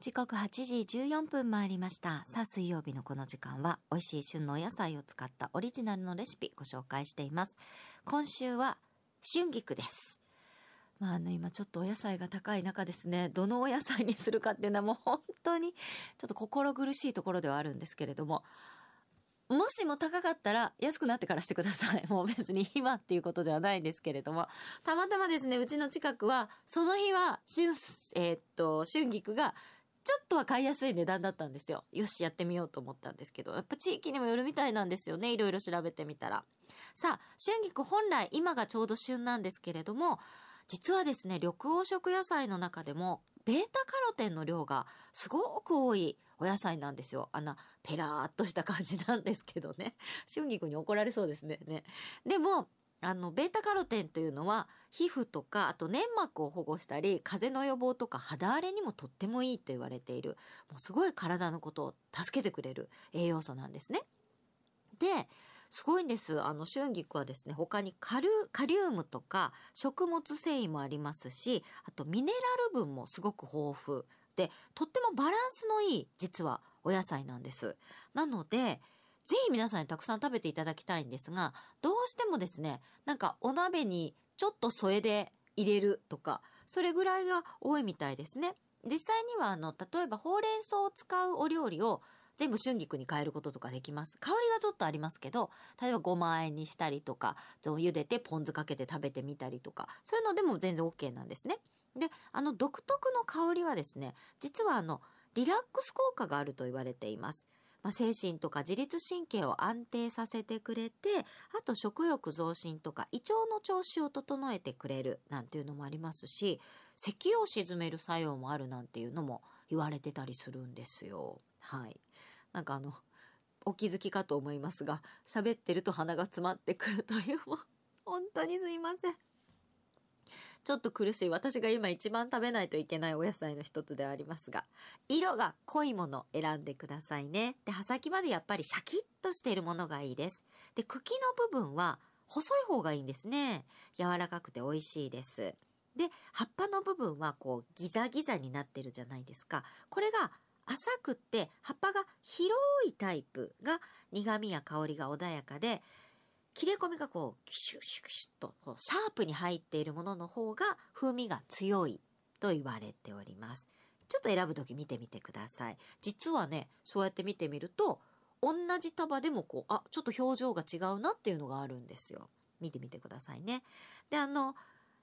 時刻8時14分回りました。さあ、水曜日のこの時間は、美味しい旬のお野菜を使ったオリジナルのレシピご紹介しています。今週は、春菊です。まあ、あの、今ちょっとお野菜が高い中ですね、どのお野菜にするかっていうのはもう本当に、ちょっと心苦しいところではあるんですけれども、もしも高かったら安くなってからしてください。もう別に今っていうことではないんですけれども。たまたまですね、うちの近くは、その日は、春、えー、っと、春菊がちょっとは買いやすい値段だったんですよ。よし、やってみようと思ったんですけど、やっぱ地域にもよるみたいなんですよね。いろいろ調べてみたら。さあ、春菊本来今がちょうど旬なんですけれども、実はですね、緑黄色野菜の中でも、ベータカロテンの量がすごく多いお野菜なんですよ。あの、ペラーっとした感じなんですけどね。春菊に怒られそうですね。ねでも、あのベータカロテンというのは皮膚とかあと粘膜を保護したり風邪の予防とか肌荒れにもとってもいいと言われているもうすごい体のことを助けてくれる栄養素なんですね。ですごいんです。あの、春菊はですね、他にカリカリウムとか食物繊維もありますし、あとミネラル分もすごく豊富で、とってもバランスのいい、実はお野菜なんです。なので、ぜひ皆さんにたくさん食べていただきたいんですが、どうしてもですね、なんかお鍋にちょっと添えで入れるとか、それぐらいが多いみたいですね。実際にはあの、例えばほうれん草を使うお料理を全部春菊に変えることとかできます。香りがちょっとありますけど、例えばごまえにしたりとか、茹でてポン酢かけて食べてみたりとか、そういうのでも全然 OK なんですね。で、あの独特の香りはですね、実はあの、リラックス効果があると言われています。まあ、精神とか自律神経を安定させてくれて、あと食欲増進とか胃腸の調子を整えてくれるなんていうのもありますし、咳を鎮める作用もあるなんていうのも言われてたりするんですよ。はい。なんかあの、お気づきかと思いますが、喋ってると鼻が詰まってくるというも、本当にすいません。ちょっと苦しい私が今一番食べないといけないお野菜の一つではありますが、色が濃いもの選んでくださいね。で、葉先までやっぱりシャキッとしているものがいいです。で、茎の部分は細い方がいいんですね。柔らかくて美味しいです。で、葉っぱの部分はこうギザギザになってるじゃないですか。これが浅くって葉っぱが広いタイプが苦味や香りが穏やかで、切れ込みがこう、キシュシュシュッと、こう、シャープに入っているものの方が風味が強いと言われております。ちょっと選ぶとき見てみてください。実はね、そうやって見てみると、同じ束でもこう、あ、ちょっと表情が違うなっていうのがあるんですよ。見てみてくださいね。で、あの、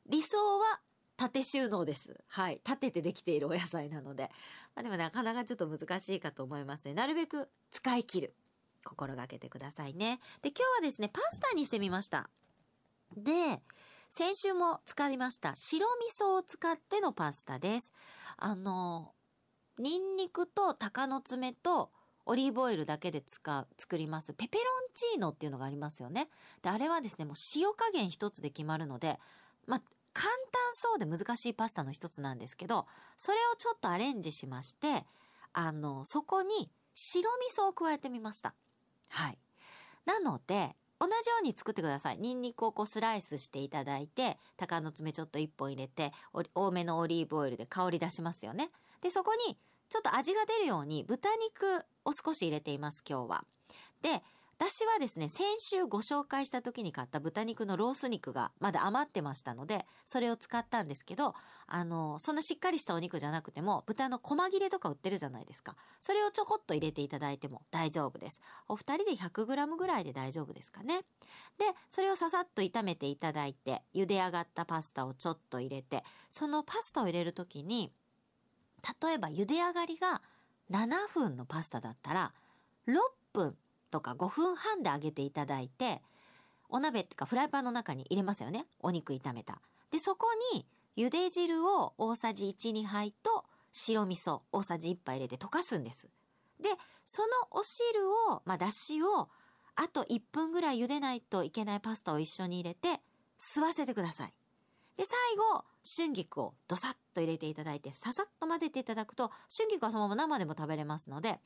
理想は縦収納です。はい。立ててできているお野菜なので。まあ、でもなかなかちょっと難しいかと思いますね。なるべく使い切る。心がけてくださいね。で、今日はですね、パスタにしてみました。で、先週も使いました白味噌を使ってのパスタです。あの、ニンニクと鷹の爪とオリーブオイルだけで使う、作りますペペロンチーノっていうのがありますよね。で、あれはですね、もう塩加減一つで決まるので、まあ、簡単そうで難しいパスタの一つなんですけど、それをちょっとアレンジしまして、あの、そこに白味噌を加えてみました。はい。なので、同じように作ってください。ニンニクをこうスライスしていただいて、鷹の爪ちょっと1本入れて、多めのオリーブオイルで香り出しますよね。で、そこに、ちょっと味が出るように豚肉を少し入れています、今日は。で、私はですね、先週ご紹介した時に買った豚肉のロース肉がまだ余ってましたので、それを使ったんですけど、あの、そんなしっかりしたお肉じゃなくても、豚の細切れとか売ってるじゃないですか。それをちょこっと入れていただいても大丈夫です。お二人で 100g ぐらいで大丈夫ですかね。で、それをささっと炒めていただいて、茹で上がったパスタをちょっと入れて、そのパスタを入れる時に、例えば茹で上がりが7分のパスタだったら、6分とか5分半で揚げていただいて、お鍋ってかフライパンの中に入れますよね。お肉炒めた。で、そこに、茹で汁を大さじ1、2杯と白味噌大さじ1杯入れて溶かすんです。で、そのお汁を、まあ、だしを、あと1分ぐらい茹でないといけないパスタを一緒に入れて、吸わせてください。で、最後、春菊をドサッと入れていただいて、ささっと混ぜていただくと、春菊はそのまま生でも食べれますので、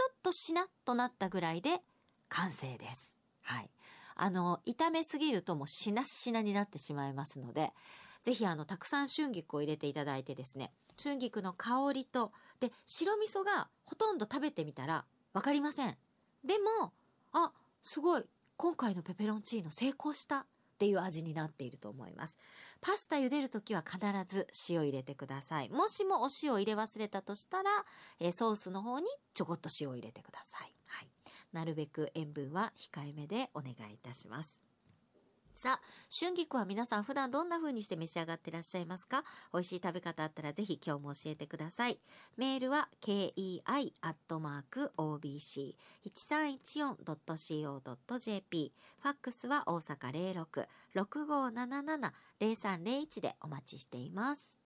ちょっとしなっとなったぐらいで完成です。はい。あの、炒めすぎるともうしなしなになってしまいますので、ぜひあの、たくさん春菊を入れていただいてですね、春菊の香りと、で、白味噌がほとんど食べてみたらわかりません。でも、あ、すごい、今回のペペロンチーノ成功したっていう味になっていると思います。パスタ茹でるときは必ず塩入れてください。もしもお塩を入れ忘れたとしたら、えソースの方にちょこっと塩を入れてください。はい。なるべく塩分は控えめでお願いいたします。さあ、春菊は皆さん普段どんな風にして召し上がってらっしゃいますか美味しい食べ方あったらぜひ今日も教えてください。メールは kei.obc1314.co.jp。ファックスは大阪06-6577-0301でお待ちしています。